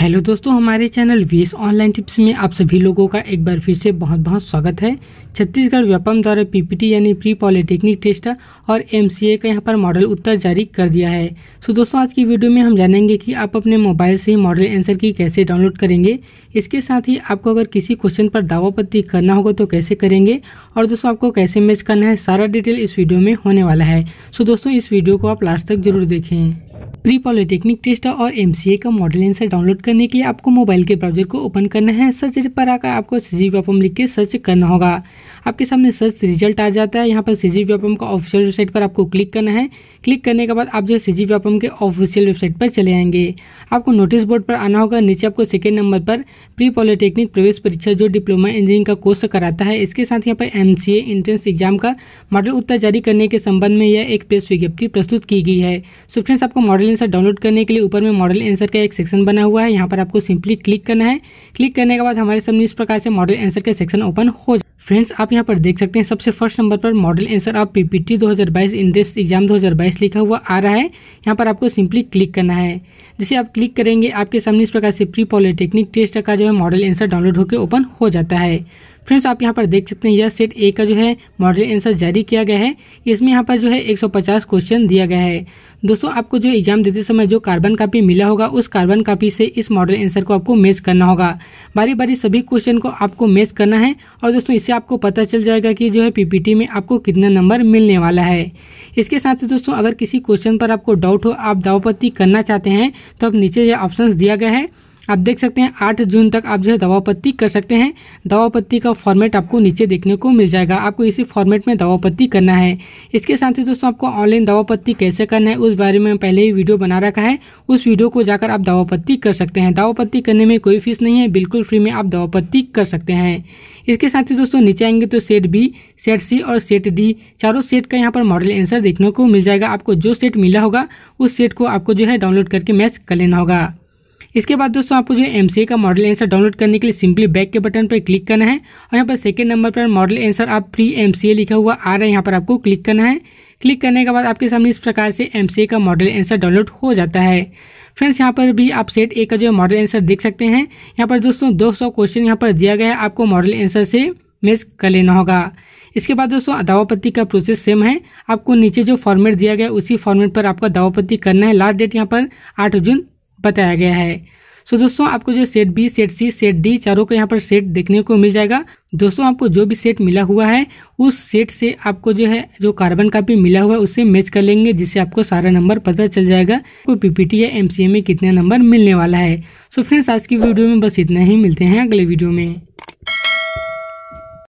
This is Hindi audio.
हेलो दोस्तों हमारे चैनल वीएस ऑनलाइन टिप्स में आप सभी लोगों का एक बार फिर से बहुत बहुत स्वागत है छत्तीसगढ़ व्यापम द्वारा पीपीटी यानी प्री पॉलिटेक्निक टेस्ट और एमसीए का यहां पर मॉडल उत्तर जारी कर दिया है सो तो दोस्तों आज की वीडियो में हम जानेंगे कि आप अपने मोबाइल से ही मॉडल आंसर की कैसे डाउनलोड करेंगे इसके साथ ही आपको अगर किसी क्वेश्चन पर दावा दावापत्ति करना होगा तो कैसे करेंगे और दोस्तों आपको कैसे मैच करना है सारा डिटेल इस वीडियो में होने वाला है सो तो दोस्तों इस वीडियो को आप लास्ट तक जरूर देखें प्री पॉलिटेक्निक टेस्ट और एमसीए का मॉडल आंसर डाउनलोड करने के लिए आपको मोबाइल के ब्राउजर को ओपन करना है सर्च पर आकर आपको सीजी व्यापम लिख के सर्च करना होगा आपके सामने सर्च रिजल्ट आ जाता है यहाँ पर सीजी व्यापम का ऑफिशियल वेबसाइट पर आपको क्लिक करना है क्लिक करने के बाद आप जो सीजी व्यापम के ऑफिशियल वेबसाइट पर चले आएंगे आपको नोटिस बोर्ड पर आना होगा नीचे आपको सेकेंड नंबर पर प्री पॉलिटेक्निक प्रवेश परीक्षा जो डिप्लोमा इंजीनियरिंग का कोर्स कराता है इसके साथ यहाँ पर एम एंट्रेंस एग्जाम का मॉडल उत्तर जारी करने के संबंध में यह एक प्रेस विज्ञप्ति प्रस्तुत की गई है सो फ्रेंड्स आपको मॉडल एंसर डाउनलोड करने के लिए ऊपर में मॉडल एंसर का एक सेक्शन बना हुआ है यहाँ पर आपको सिंपली क्लिक करना है क्लिक करने के बाद हमारे सामने इस प्रकार से मॉडल एंसर का सेक्शन ओपन हो जाए फ्रेंड्स आप यहाँ पर देख सकते हैं सबसे फर्स्ट नंबर पर मॉडल आंसर आप पीपीटी 2022 इंट्रेंस एग्जाम 2022 लिखा हुआ आ रहा है यहाँ पर आपको सिंपली क्लिक करना है जैसे आप क्लिक करेंगे आपके सामने इस प्रकार से प्री पॉलिटेक्निक टेस्ट का जो है मॉडल आंसर डाउनलोड होकर ओपन हो जाता है फ्रेंड्स आप यहाँ पर देख सकते हैं यह सेट ए का जो है मॉडल आंसर जारी किया गया है इसमें यहाँ पर जो है 150 क्वेश्चन दिया गया है दोस्तों आपको जो एग्जाम देते समय जो कार्बन कापी मिला होगा उस कार्बन कापी से इस मॉडल आंसर को आपको मैच करना होगा बारी बारी सभी क्वेश्चन को आपको मैच करना है और दोस्तों इससे आपको पता चल जाएगा कि जो है पीपीटी में आपको कितना नंबर मिलने वाला है इसके साथ ही दोस्तों अगर किसी क्वेश्चन पर आपको डाउट हो आप दावपत्ति करना चाहते हैं तो आप नीचे यह ऑप्शन दिया गया है आप देख सकते हैं आठ जून तक आप जो है दवापत्ती कर सकते हैं दवापत्ती का फॉर्मेट आपको नीचे देखने को मिल जाएगा आपको इसी फॉर्मेट में दवापत्ती करना है इसके साथ ही दोस्तों आपको ऑनलाइन दवापत्ती कैसे करना है उस बारे में पहले ही वीडियो बना रखा है उस वीडियो को जाकर आप दवापत्ती कर सकते हैं दवापत्ती करने में कोई फीस नहीं है बिल्कुल फ्री में आप दवापत्ती कर सकते हैं इसके साथ ही दोस्तों नीचे आएंगे तो सेट बी सेट सी और सेट डी चारों सेट का यहाँ पर मॉडल आंसर देखने को मिल जाएगा आपको जो सेट मिला होगा उस सेट को आपको जो है डाउनलोड करके मैच कर लेना होगा इसके बाद दोस्तों आपको जो एम का मॉडल एंसर डाउनलोड करने के लिए सिंपली बैक के बटन पर क्लिक करना है और यहाँ पर सेकेंड नंबर पर मॉडल एंसर आप फ्री एम लिखा हुआ आ रहा है यहाँ पर आपको क्लिक करना है क्लिक करने के बाद आपके सामने इस प्रकार से एम का मॉडल एंसर डाउनलोड हो जाता है फ्रेंड्स यहाँ पर भी आप सेट ए का जो मॉडल आंसर देख सकते हैं यहाँ पर दोस्तों 200 क्वेश्चन यहाँ पर दिया गया है आपको मॉडल आंसर से मैच कर लेना होगा इसके बाद दोस्तों दावापत्ति का प्रोसेस सेम है आपको नीचे जो फॉर्मेट दिया गया उसी फॉर्मेट पर आपका दावापत्ति करना है लास्ट डेट यहाँ पर आठ जून बताया गया है सो so, दोस्तों आपको जो set B set C set D चारों का यहाँ पर सेट देखने को मिल जाएगा दोस्तों आपको जो भी सेट मिला हुआ है उस सेट से आपको जो है जो कार्बन कापी मिला हुआ है उसे मैच कर लेंगे जिससे आपको सारा नंबर पता चल जाएगा आपको पीपीटी या एमसीए में कितना नंबर मिलने वाला है सो so, फ्रेंड्स आज की वीडियो में बस इतना ही मिलते हैं अगले वीडियो में